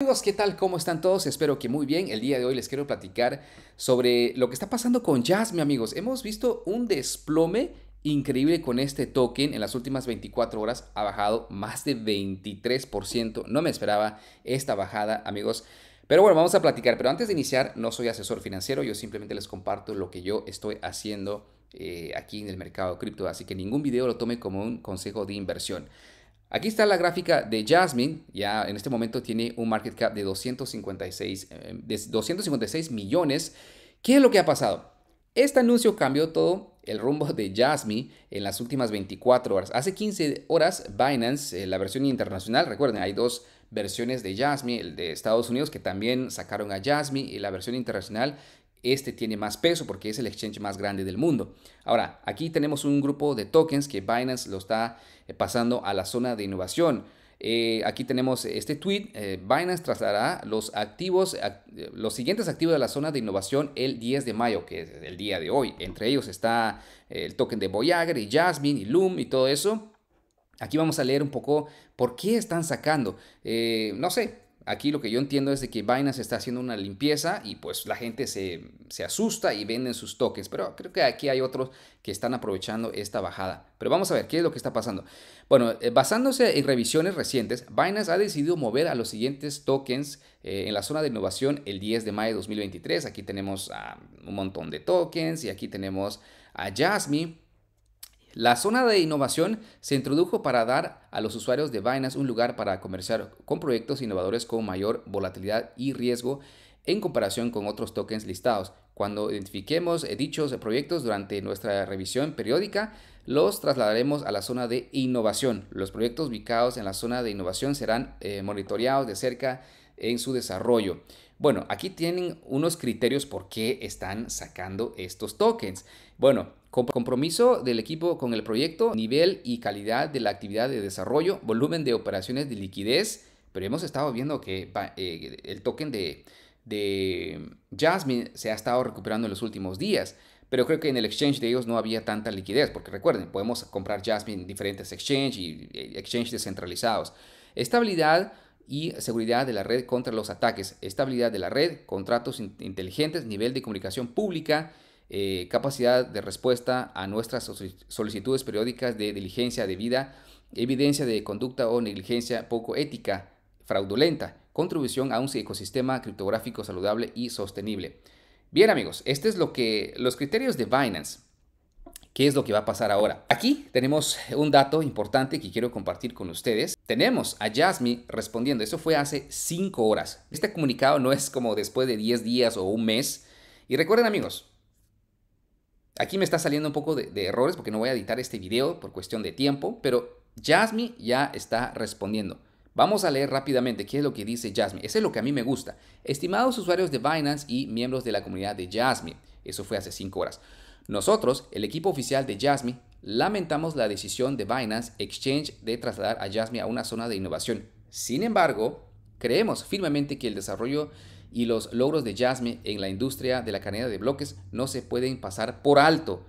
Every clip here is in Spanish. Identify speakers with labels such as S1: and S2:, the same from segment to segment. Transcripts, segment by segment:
S1: Amigos, ¿qué tal? ¿Cómo están todos? Espero que muy bien. El día de hoy les quiero platicar sobre lo que está pasando con Jasmine, amigos. Hemos visto un desplome increíble con este token. En las últimas 24 horas ha bajado más de 23%. No me esperaba esta bajada, amigos. Pero bueno, vamos a platicar. Pero antes de iniciar, no soy asesor financiero. Yo simplemente les comparto lo que yo estoy haciendo eh, aquí en el mercado cripto. Así que ningún video lo tome como un consejo de inversión. Aquí está la gráfica de Jasmine, ya en este momento tiene un market cap de 256, eh, eh, millones. ¿Qué es lo que ha pasado? Este anuncio cambió todo el rumbo de Jasmine en las últimas 24 horas. Hace 15 horas, Binance, eh, la versión internacional, recuerden, hay dos versiones de Jasmine, el de Estados Unidos que también sacaron a Jasmine y la versión internacional este tiene más peso porque es el exchange más grande del mundo. Ahora, aquí tenemos un grupo de tokens que Binance lo está eh, pasando a la zona de innovación. Eh, aquí tenemos este tweet. Eh, Binance trazará los activos, los siguientes activos de la zona de innovación el 10 de mayo, que es el día de hoy. Entre ellos está el token de Voyager y Jasmine y Loom y todo eso. Aquí vamos a leer un poco por qué están sacando. no sé, Aquí lo que yo entiendo es de que Binance está haciendo una limpieza y pues la gente se, asusta y venden sus tokens, pero creo que aquí hay otros que están aprovechando esta bajada. Pero vamos a ver qué es lo que está pasando. Bueno, eh, basándose en revisiones recientes, Binance ha decidido mover a los siguientes tokens eh, en la zona de innovación el 10 de mayo de 2023. Aquí tenemos a un montón de tokens y aquí tenemos a Jasmine la zona de innovación se introdujo para dar a los usuarios de Binance un lugar para comerciar con proyectos innovadores con mayor volatilidad y riesgo en comparación con otros tokens listados. Cuando identifiquemos dichos proyectos durante nuestra revisión periódica, los trasladaremos a la zona de innovación. Los proyectos ubicados en la zona de innovación serán eh, monitoreados de cerca en su desarrollo. Bueno, aquí tienen unos criterios por qué están sacando estos tokens. Bueno, compromiso del equipo con el proyecto, nivel y calidad de la actividad de desarrollo, volumen de operaciones de liquidez, pero hemos estado viendo que eh, el token de, de Jasmine se ha estado recuperando en los últimos días pero creo que en el exchange de ellos no había tanta liquidez, porque recuerden, podemos comprar Jasmine en diferentes exchanges y eh, exchanges descentralizados. Estabilidad, y seguridad de la red contra los ataques, estabilidad de la red, contratos inteligentes, nivel de comunicación pública, eh, capacidad de respuesta a nuestras solicitudes periódicas de diligencia debida, evidencia de conducta o negligencia poco ética, fraudulenta, contribución a un ecosistema criptográfico saludable y sostenible. Bien amigos, este es lo que los criterios de Binance. ¿Qué es lo que va a pasar ahora? Aquí tenemos un dato importante que quiero compartir con ustedes tenemos a Jasmine respondiendo. Eso fue hace 5 horas. Este comunicado no es como después de 10 días o un mes. Y recuerden amigos, aquí me está saliendo un poco de, errores porque no voy a editar este video por cuestión de tiempo, pero Jasmine ya está respondiendo. Vamos a leer rápidamente qué es lo que dice Jasmine. Eso es lo que a mí me gusta. Estimados usuarios de Binance y miembros de la comunidad de Jasmine. Eso fue hace cinco horas. Nosotros, el equipo oficial de Jasmine, Lamentamos la decisión de Binance Exchange de trasladar a Jasmine a una zona de innovación. Sin embargo, creemos firmemente que el desarrollo y los logros de Jasmine en la industria de la cadena de bloques no se pueden pasar por alto.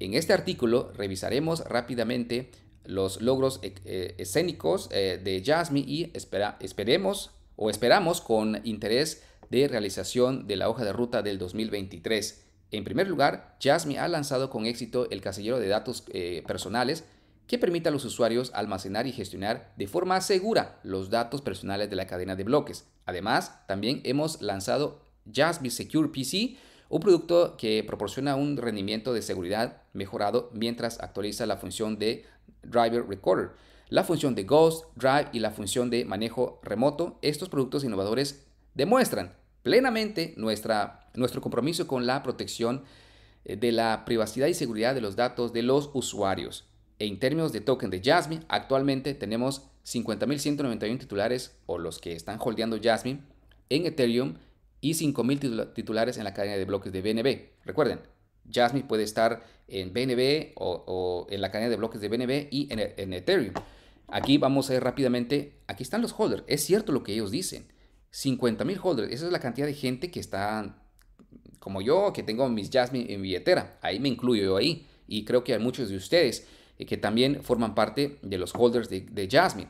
S1: En este artículo revisaremos rápidamente los logros eh, eh, escénicos eh, de Jasmine y esperemos o esperamos con interés de realización de la hoja de ruta del 2023. En primer lugar, Jasmine ha lanzado con éxito el casillero de datos eh, personales que permite a los usuarios almacenar y gestionar de forma segura los datos personales de la cadena de bloques. Además, también hemos lanzado Jasmine Secure PC, un producto que proporciona un rendimiento de seguridad mejorado mientras actualiza la función de Driver Recorder, la función de Ghost, Drive y la función de manejo remoto. Estos productos innovadores demuestran plenamente nuestra, nuestro compromiso con la protección eh, de la privacidad y seguridad de los datos de los usuarios. En términos de token de Jasmine, actualmente tenemos 50.191 titulares o los que están holdeando Jasmine en Ethereum y 5.000 titulares en la cadena de bloques de BNB. Recuerden, Jasmine puede estar en BNB o, en la cadena de bloques de BNB y en, en Ethereum. Aquí vamos a ir rápidamente. Aquí están los holders. Es cierto lo que ellos dicen. 50 mil holders. Esa es la cantidad de gente que está como yo, que tengo mis Jasmine en billetera. Ahí me incluyo ahí. Y creo que hay muchos de ustedes eh, que también forman parte de los holders de, de Jasmine.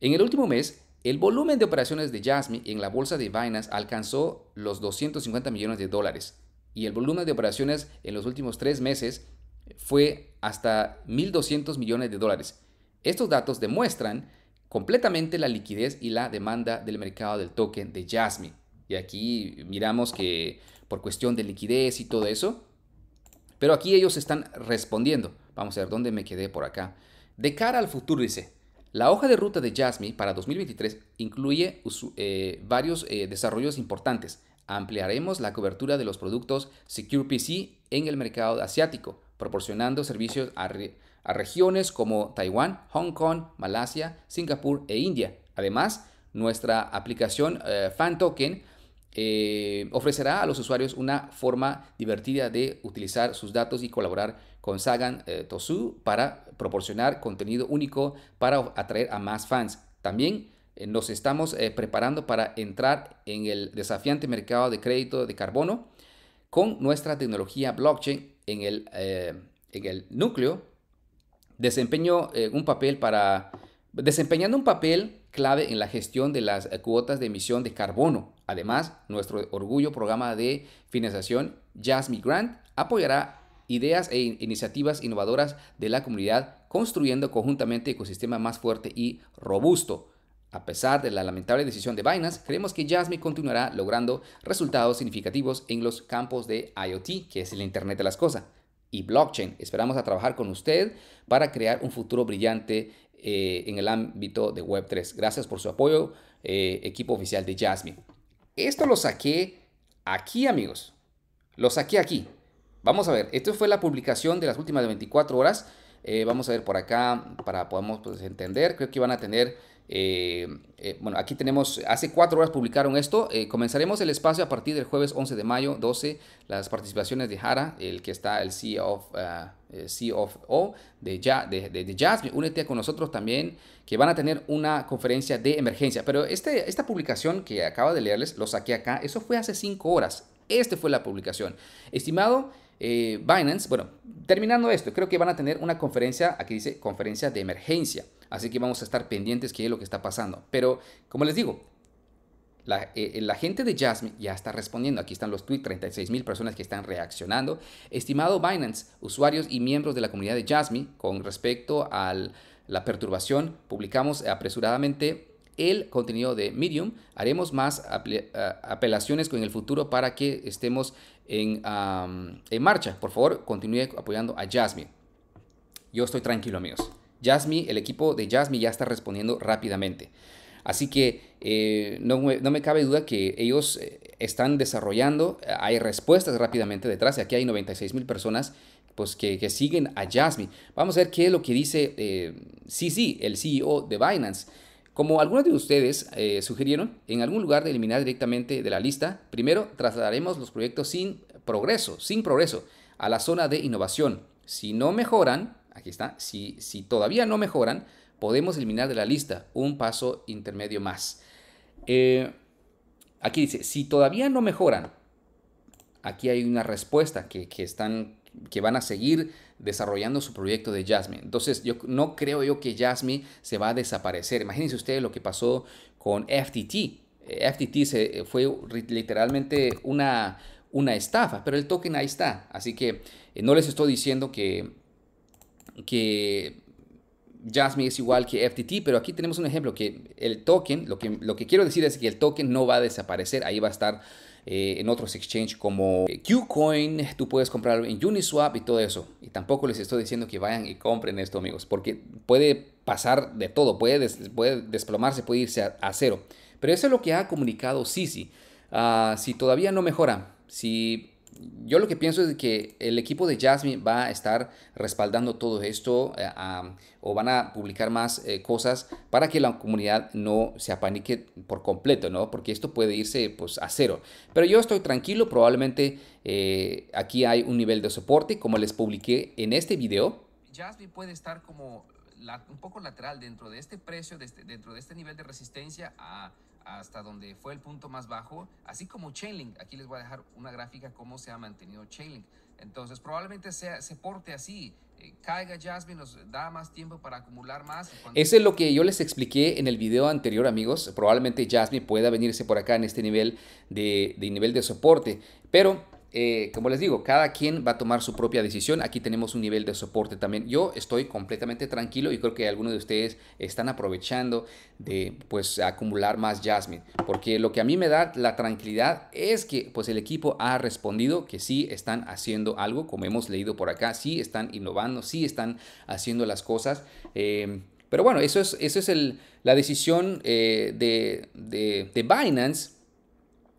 S1: En el último mes, el volumen de operaciones de Jasmine en la bolsa de Binance alcanzó los 250 millones de dólares y el volumen de operaciones en los últimos tres meses fue hasta 1.200 millones de dólares. Estos datos demuestran completamente la liquidez y la demanda del mercado del token de Jasmine. Y aquí miramos que por cuestión de liquidez y todo eso, pero aquí ellos están respondiendo. Vamos a ver dónde me quedé por acá. De cara al futuro, dice, la hoja de ruta de Jasmine para 2023 incluye eh, varios eh, desarrollos importantes. Ampliaremos la cobertura de los productos Secure PC en el mercado asiático, proporcionando servicios a a regiones como Taiwán, Hong Kong, Malasia, Singapur e India. Además, nuestra aplicación eh, Fan Token eh, ofrecerá a los usuarios una forma divertida de utilizar sus datos y colaborar con Sagan eh, Tosu para proporcionar contenido único para atraer a más fans. También nos estamos preparando para entrar en el desafiante mercado de crédito de carbono con nuestra tecnología blockchain en en el núcleo desempeñó eh, un papel para, desempeñando un papel clave en la gestión de las eh, cuotas de emisión de carbono. Además, nuestro orgullo programa de financiación Jasmine Grant apoyará ideas e iniciativas innovadoras de la comunidad, construyendo conjuntamente ecosistema más fuerte y robusto. A pesar de la lamentable decisión de Binance, creemos que Jasmine continuará logrando resultados significativos en los campos de IoT, que es el Internet de las Cosas, y blockchain. Esperamos a trabajar con usted para crear un futuro brillante eh, en el ámbito de Web3. Gracias por su apoyo, eh, equipo oficial de Jasmine. Esto lo saqué aquí, amigos. Lo saqué aquí. Vamos a ver, esto fue la publicación de las últimas 24 horas. Eh, vamos a ver por acá para podamos pues, entender. Creo que van a tener eh, eh, bueno, aquí tenemos, hace cuatro horas publicaron esto. Eh, comenzaremos el espacio a partir del jueves 11 de mayo, 12. Las participaciones de Jara, el que está el CEO of, ah, e o de, Jazz, de, Jasmine. Únete con nosotros también, que van a tener una conferencia de emergencia. Pero este, esta publicación que acaba de leerles, lo saqué acá. Eso fue hace cinco horas. Esta fue la publicación. Estimado. Binance, bueno, terminando esto, creo que van a tener una conferencia, aquí dice conferencia de emergencia. Así que vamos a estar pendientes qué es lo que está pasando. Pero, como les digo, la, eh, eh, gente de Jasmine ya está respondiendo. Aquí están los tweets, 36 mil personas que están reaccionando. Estimado Binance, usuarios y miembros de la comunidad de Jasmine, con respecto a la perturbación, publicamos apresuradamente el contenido de Medium. Haremos más eh, apelaciones con el futuro para que estemos en, en marcha. Por favor, continúe apoyando a Jasmine. Yo estoy tranquilo, amigos. Jasmine, el equipo de Jasmine ya está respondiendo rápidamente. Así que eh, no, me cabe duda que ellos eh, están desarrollando, eh, hay respuestas rápidamente detrás, aquí hay 96 mil personas pues, que, siguen a Jasmine. Vamos a ver qué es lo que dice Sí sí, el CEO de Binance. Como algunos de ustedes sugirieron, en algún lugar de eliminar directamente de la lista, primero trasladaremos los proyectos sin progreso, sin progreso, a la zona de innovación. Si no mejoran, aquí está, si, si todavía no mejoran, podemos eliminar de la lista un paso intermedio más. Eh, aquí dice, si todavía no mejoran, aquí hay una respuesta que, están que van a seguir desarrollando su proyecto de Jasmine. Entonces, yo no creo yo que Jasmine se va a desaparecer. Imagínense ustedes lo que pasó con FTT. FTT eh, se, eh, fue literalmente una, una estafa, pero el token ahí está. Así que no les estoy diciendo que, que Jasmine es igual que FTT, pero aquí tenemos un ejemplo que el token, lo que, lo que quiero decir es que el token no va a desaparecer, ahí va a estar eh, en otros exchanges como eh, Qcoin, tú puedes comprarlo en Uniswap y todo eso. Y tampoco les estoy diciendo que vayan y compren esto, amigos, porque puede pasar de todo, puede, puede desplomarse, puede irse a, cero. Pero eso es lo que ha comunicado Sisi. Ah, si todavía no mejora, si yo lo que pienso es que el equipo de Jasmine va a estar respaldando todo esto eh, o van a publicar más eh, cosas para que la comunidad no se apanique por completo, ¿no? Porque esto puede irse pues a cero. Pero yo estoy tranquilo, probablemente eh, aquí hay un nivel de soporte como les publiqué en este video. Jasmine puede estar como un poco lateral dentro de este precio, este, dentro de este nivel de resistencia a hasta donde fue el punto más bajo, así como Chainlink. Aquí les voy a dejar una gráfica cómo se ha mantenido Chainlink. Entonces, probablemente sea, se porte así. Eh, caiga Jasmine, nos da más tiempo para acumular más. Eso es lo que yo les expliqué en el video anterior, amigos. Probablemente Jasmine pueda venirse por acá en este nivel de nivel de soporte. Pero eh, como les digo, cada quien va a tomar su propia decisión. Aquí tenemos un nivel de soporte también. Yo estoy completamente tranquilo y creo que algunos de ustedes están aprovechando de pues acumular más Jasmine. Porque lo que a mí me da la tranquilidad es que pues el equipo ha respondido que sí están haciendo algo, como hemos leído por acá, sí están innovando, sí están haciendo las cosas. Eh, pero bueno, eso es, eso es el, la decisión eh, de, de, de Binance.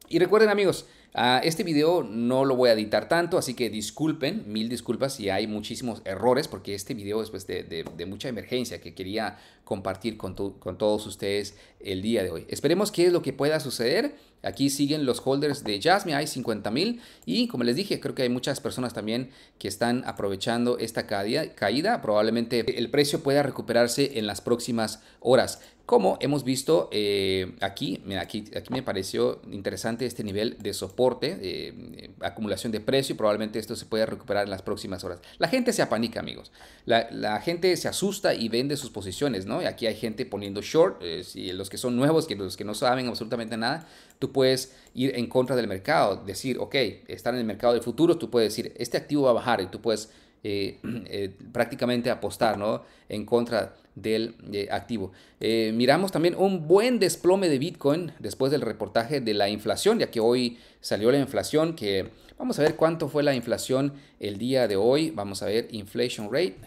S1: Y recuerden amigos, Ah, este video no lo voy a editar tanto, así que disculpen, mil disculpas si hay muchísimos errores, porque este video es pues, de, mucha emergencia que quería compartir con, con todos ustedes el día de hoy. Esperemos qué es lo que pueda suceder. Aquí siguen los holders de Jasmine, hay 50 mil y como les dije, creo que hay muchas personas también que están aprovechando esta caída. Probablemente el precio pueda recuperarse en las próximas horas. Como hemos visto eh, aquí, mira, aquí, aquí me pareció interesante este nivel de soporte, eh, eh, acumulación de precio, y probablemente esto se pueda recuperar en las próximas horas. La gente se apanica, amigos. La, gente se asusta y vende sus posiciones, ¿no? Y aquí hay gente poniendo short, los que son nuevos, que los que no saben absolutamente nada, tú puedes ir en contra del mercado, decir, ok, estar en el mercado de futuro. tú puedes decir, este activo va a bajar y tú puedes eh, eh, prácticamente apostar ¿no? en contra del eh, activo. miramos también un buen desplome de Bitcoin después del reportaje de la inflación, ya que hoy salió la inflación, que vamos a ver cuánto fue la inflación el día de hoy. Vamos a ver inflation rate.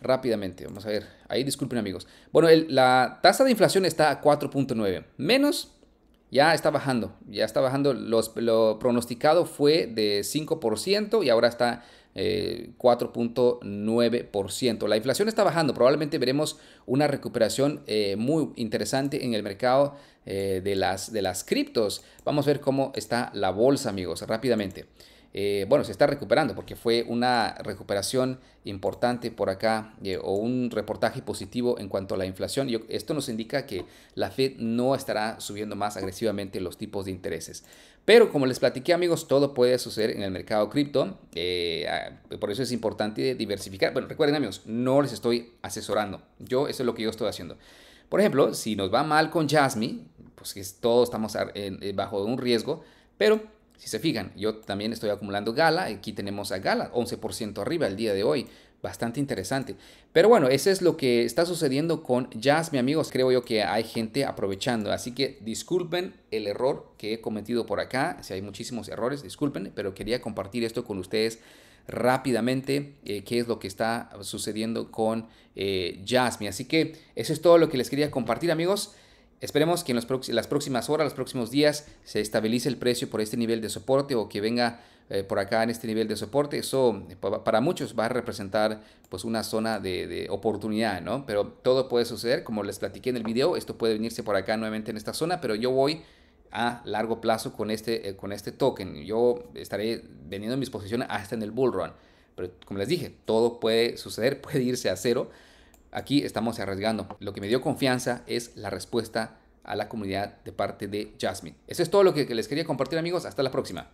S1: rápidamente. Vamos a ver. Ahí disculpen amigos. Bueno, la tasa de inflación está a 4.9. Menos ya está bajando, ya está bajando. lo pronosticado fue de 5% y ahora está 4.9%. Eh, la inflación está bajando, probablemente veremos una recuperación eh, muy interesante en el mercado eh, de, las, de las criptos. Vamos a ver cómo está la bolsa, amigos, rápidamente. Eh, bueno, se está recuperando porque fue una recuperación importante por acá eh, o un reportaje positivo en cuanto a la inflación. esto nos indica que la Fed no estará subiendo más agresivamente los tipos de intereses. Pero como les platiqué amigos, todo puede suceder en el mercado cripto. Eh, ah, por eso es importante diversificar. Bueno, recuerden amigos, no les estoy asesorando. Yo, eso es lo que yo estoy haciendo. Por ejemplo, si nos va mal con Jasmine, pues que todos estamos bajo un riesgo, pero si se fijan, yo también estoy acumulando Gala, aquí tenemos a Gala, 11% arriba el día de hoy, bastante interesante. Pero bueno, eso es lo que está sucediendo con Jazz, amigos, creo yo que hay gente aprovechando, así que disculpen el error que he cometido por acá, si hay muchísimos errores, disculpen, pero quería compartir esto con ustedes rápidamente eh, qué es lo que está sucediendo con eh, Jasmine. Así que eso es todo lo que les quería compartir amigos. Esperemos que en las próximas horas, los próximos días, se estabilice el precio por este nivel de soporte o que venga eh, por acá en este nivel de soporte. Eso eh, para muchos va a representar pues una zona de, oportunidad, ¿no? Pero todo puede suceder, como les platiqué en el video, esto puede venirse por acá nuevamente en esta zona, pero yo voy a largo plazo con este, eh, con este token. Yo estaré vendiendo mis posiciones hasta en el bull run. Pero como les dije, todo puede suceder, puede irse a cero. Aquí estamos arriesgando. Lo que me dio confianza es la respuesta a la comunidad de parte de Jasmine. Eso es todo lo que les quería compartir amigos. Hasta la próxima.